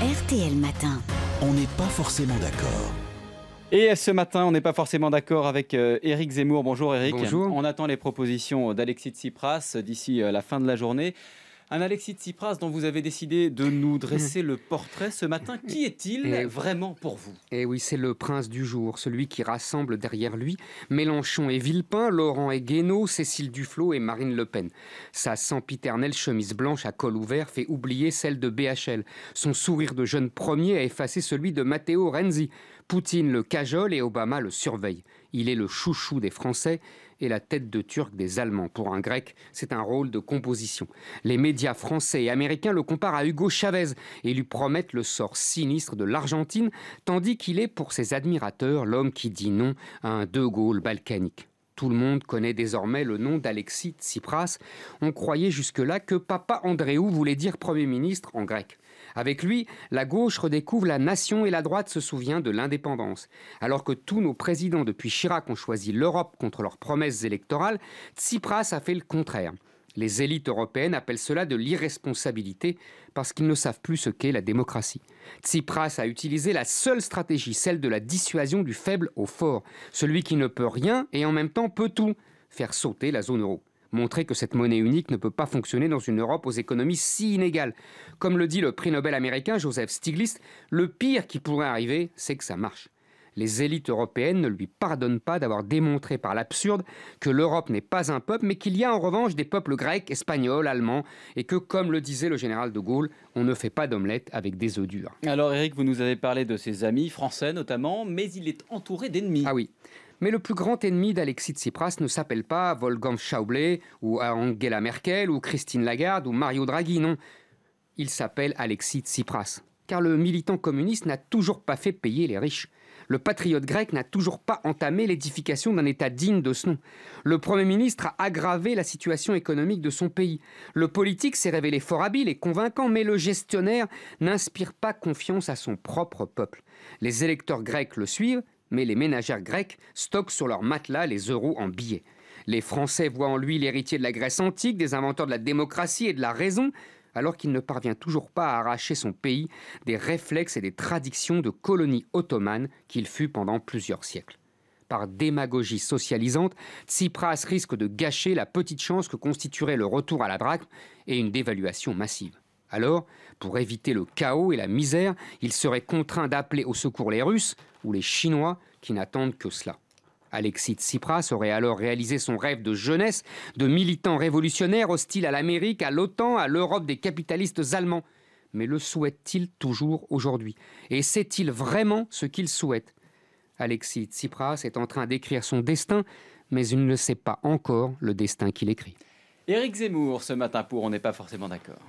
RTL Matin. On n'est pas forcément d'accord. Et ce matin, on n'est pas forcément d'accord avec euh, Éric Zemmour. Bonjour Éric. Bonjour. On attend les propositions d'Alexis Tsipras d'ici euh, la fin de la journée. Un Alexis Tsipras dont vous avez décidé de nous dresser le portrait ce matin. Qui est-il vraiment pour vous Eh oui, c'est le prince du jour, celui qui rassemble derrière lui Mélenchon et Villepin, Laurent et Guénaud, Cécile Duflot et Marine Le Pen. Sa sempiternelle chemise blanche à col ouvert fait oublier celle de BHL. Son sourire de jeune premier a effacé celui de Matteo Renzi. Poutine le cajole et Obama le surveille. Il est le chouchou des Français et la tête de Turc des Allemands. Pour un Grec, c'est un rôle de composition. Les médias français et américains le comparent à Hugo Chavez et lui promettent le sort sinistre de l'Argentine, tandis qu'il est pour ses admirateurs l'homme qui dit non à un De Gaulle balkanique. Tout le monde connaît désormais le nom d'Alexis Tsipras. On croyait jusque-là que Papa Andréou voulait dire Premier ministre en grec. Avec lui, la gauche redécouvre la nation et la droite se souvient de l'indépendance. Alors que tous nos présidents depuis Chirac ont choisi l'Europe contre leurs promesses électorales, Tsipras a fait le contraire. Les élites européennes appellent cela de l'irresponsabilité parce qu'ils ne savent plus ce qu'est la démocratie. Tsipras a utilisé la seule stratégie, celle de la dissuasion du faible au fort, celui qui ne peut rien et en même temps peut tout, faire sauter la zone euro. Montrer que cette monnaie unique ne peut pas fonctionner dans une Europe aux économies si inégales. Comme le dit le prix Nobel américain Joseph Stiglitz, le pire qui pourrait arriver, c'est que ça marche. Les élites européennes ne lui pardonnent pas d'avoir démontré par l'absurde que l'Europe n'est pas un peuple, mais qu'il y a en revanche des peuples grecs, espagnols, allemands, et que, comme le disait le général de Gaulle, on ne fait pas d'omelette avec des œufs durs. Alors Eric, vous nous avez parlé de ses amis français notamment, mais il est entouré d'ennemis. Ah oui. Mais le plus grand ennemi d'Alexis Tsipras ne s'appelle pas Wolfgang Schauble ou Angela Merkel ou Christine Lagarde ou Mario Draghi, non. Il s'appelle Alexis Tsipras. Car le militant communiste n'a toujours pas fait payer les riches le patriote grec n'a toujours pas entamé l'édification d'un État digne de ce nom. Le Premier ministre a aggravé la situation économique de son pays. Le politique s'est révélé fort habile et convaincant, mais le gestionnaire n'inspire pas confiance à son propre peuple. Les électeurs grecs le suivent, mais les ménagères grecques stockent sur leur matelas les euros en billets. Les Français voient en lui l'héritier de la Grèce antique, des inventeurs de la démocratie et de la raison, alors qu'il ne parvient toujours pas à arracher son pays des réflexes et des traditions de colonie ottomane qu'il fut pendant plusieurs siècles. Par démagogie socialisante, Tsipras risque de gâcher la petite chance que constituerait le retour à la drachme et une dévaluation massive. Alors, pour éviter le chaos et la misère, il serait contraint d'appeler au secours les Russes ou les Chinois qui n'attendent que cela. Alexis Tsipras aurait alors réalisé son rêve de jeunesse, de militant révolutionnaire hostile à l'Amérique, à l'OTAN, à l'Europe des capitalistes allemands. Mais le souhaite-t-il toujours aujourd'hui Et sait-il vraiment ce qu'il souhaite Alexis Tsipras est en train d'écrire son destin, mais il ne sait pas encore le destin qu'il écrit. Éric Zemmour, ce matin pour On n'est pas forcément d'accord.